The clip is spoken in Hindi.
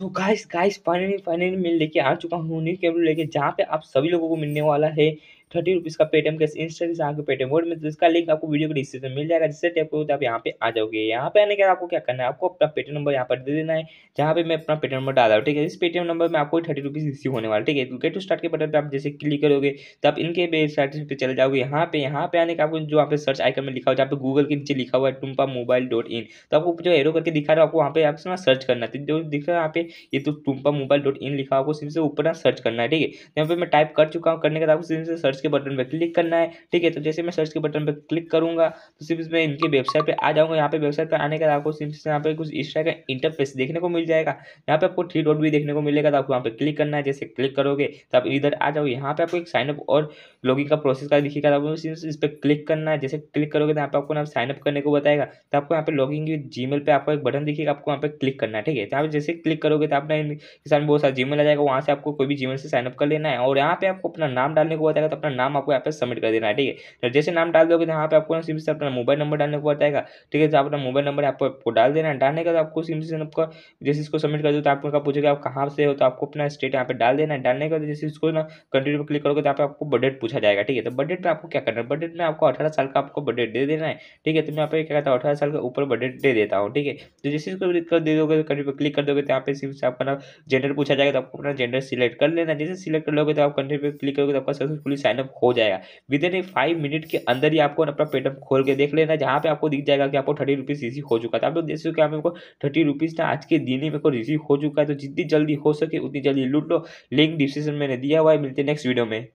तो गाइस गाइस फाइनली फाइनली मैं लेके आ चुका हूँ न्यू कैमरा लेके जहाँ पे आप सभी लोगों को मिलने वाला है थर्टी रुपीज़ का पेटीएम कैसे इंस्टा से आपको पेटीएम वोट में तो इसका लिंक आपको वीडियो के डिस्क्रिप्शन मिल जाएगा जिससे टैप करोगे तो आप यहाँ पे आ जाओगे यहाँ पे आने के बाद आपको क्या करना है आपको अपना पेटीएम नंबर यहाँ पर दे देना है जहाँ पे मैं अपना पेटीएम नंबर डाला हूँ ठीक है इस पेटीएम नंबर में आपको थर्टी रुपीज़ रिसीव होने वाला ठीक है गेट टू स्टार्ट के बटन पर आप जैसे क्लिक करोगे तो आप इनके वेबसाइट पर चले जाओगे यहाँ पे यहाँ पे आने का आपको जो आप सर्च आइकन में लिखा हो जहाँ पे गूगल के नीचे लिखा हुआ है टुम्पा मोबाइल डॉट इन तो आपको जो एरो करके दिखा रहा है आपको वहाँ पे आपसे ना सर्च करना है तो जो दिख रहा है यहाँ पे ये तो टुम्पा मोबाइल डॉट इन लिखा हुआ आपको सिम से ऊपर ना सर्च करना है ठीक है यहाँ पे मैं टाइप कर चुका हूँ करने के बाद आपको सिम से सर्च सर्च के बटन पर क्लिक करना है ठीक है तो जैसे मैं सर्च के बटन पर क्लिक करूँगा तो सिर्फ मैं इनके वेबसाइट पर आ जाऊँगा यहाँ पे वेबसाइट पर आने के बाद आपको सिर्फ यहाँ पे कुछ इंस्टा का इंटरफेस देखने को मिल जाएगा यहाँ पे आपको थ्री डॉट भी देखने को मिलेगा तो आपको यहाँ पे क्लिक करना है जैसे क्लिक करोगे तो आप इधर आ जाओ यहाँ पे आपको एक साइनअप और लॉगिन का प्रोसेस का दिखेगा तो आपको सिर्फ इस पर क्लिक करना है जैसे क्लिक करोगे तो यहाँ पर आपको ना साइनअप करने को बताएगा तो आपको यहाँ पे लॉगिन की जी पे आपको एक बटन दिखेगा आपको वहाँ पर क्लिक करना है ठीक है तो आप जैसे क्लिक करोगे तो आपने किसान बहुत सारा जी आ जाएगा वहाँ से आपको कोई भी जी से साइनअप कर लेना है और यहाँ पे आपको अपना नाम डालने को बताएगा तो अपना अपना नाम आपको यहाँ पे सबमिट कर देना है ठीक है तो जैसे नाम डाल दोगे तो यहाँ पे आपको सिम से अपना मोबाइल नंबर डालने को बताएगा ठीक है तो अपना मोबाइल नंबर आपको आपको डाल देना है डालने का आपको सिम से आपको जैसे इसको सबमिट कर दो तो आपको पूछेगा आप कहाँ से हो तो आपको अपना स्टेट यहाँ पे डाल देना है डालने का जैसे इसको ना कंटिन्यू पर क्लिक करोगे तो यहाँ आपको बजट पूछा जाएगा ठीक है तो बजट में आपको क्या करना है बजट में आपको अठारह साल का आपको बजट दे देना है ठीक है तो मैं यहाँ क्या कहता हूँ अठारह साल का ऊपर बजट दे देता हूँ ठीक है तो जैसे इसको दे दोगे कंटिन्यू पर क्लिक कर दोगे तो यहाँ पे सिम से आपका जेंडर पूछा जाएगा तो आपको अपना जेंडर सिलेक्ट कर लेना जैसे सिलेक्ट कर लोगे तो आप कंटिन्यू पर क्लिक करोगे तो आपका सक्सेसफुली साइन पेटम खो जाएगा within a five minute के अंदर ही आपको अपना पेटम खोल के देख लेना जहाँ पे आपको दिख जाएगा कि आपको थर्टी रुपीज़ रिसीव हो चुका था आप लोग देख सकते हो मेरे थर्टी रुपीज़ ना आज के दिन ही मेरे को रिसीव हो चुका है तो जितनी जल्दी हो सके उतनी जल्दी लूट लो लिंक डिस्क्रिप्शन मैंने दिया हुआ है मिलते नेक्स्ट वीडियो में